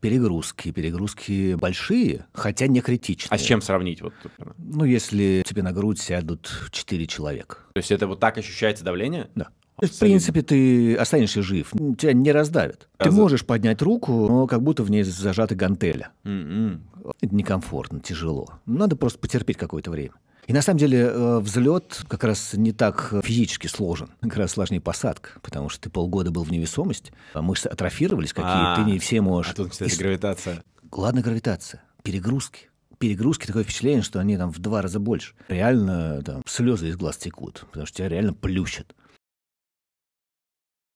перегрузки. Перегрузки большие, хотя не критичные. А с чем сравнить? Вот, ну, если тебе на грудь сядут 4 человека. То есть это вот так ощущается давление? Да. То есть В принципе, ты останешься жив, тебя не раздавят. А ты за... можешь поднять руку, но как будто в ней зажаты гантели. Mm-mm. М-м. Это некомфортно, тяжело. Надо просто потерпеть какое-то время. И на самом деле э, взлет как раз не так физически сложен, как раз сложнее посадка, потому что ты полгода был в невесомости, а мышцы атрофировались какие, а, ты не все можешь. А тут, кстати, и... гравитация. Ладно, гравитация, перегрузки. Перегрузки такое впечатление, что они там в два раза больше. Реально там слезы из глаз текут, потому что тебя реально плющат.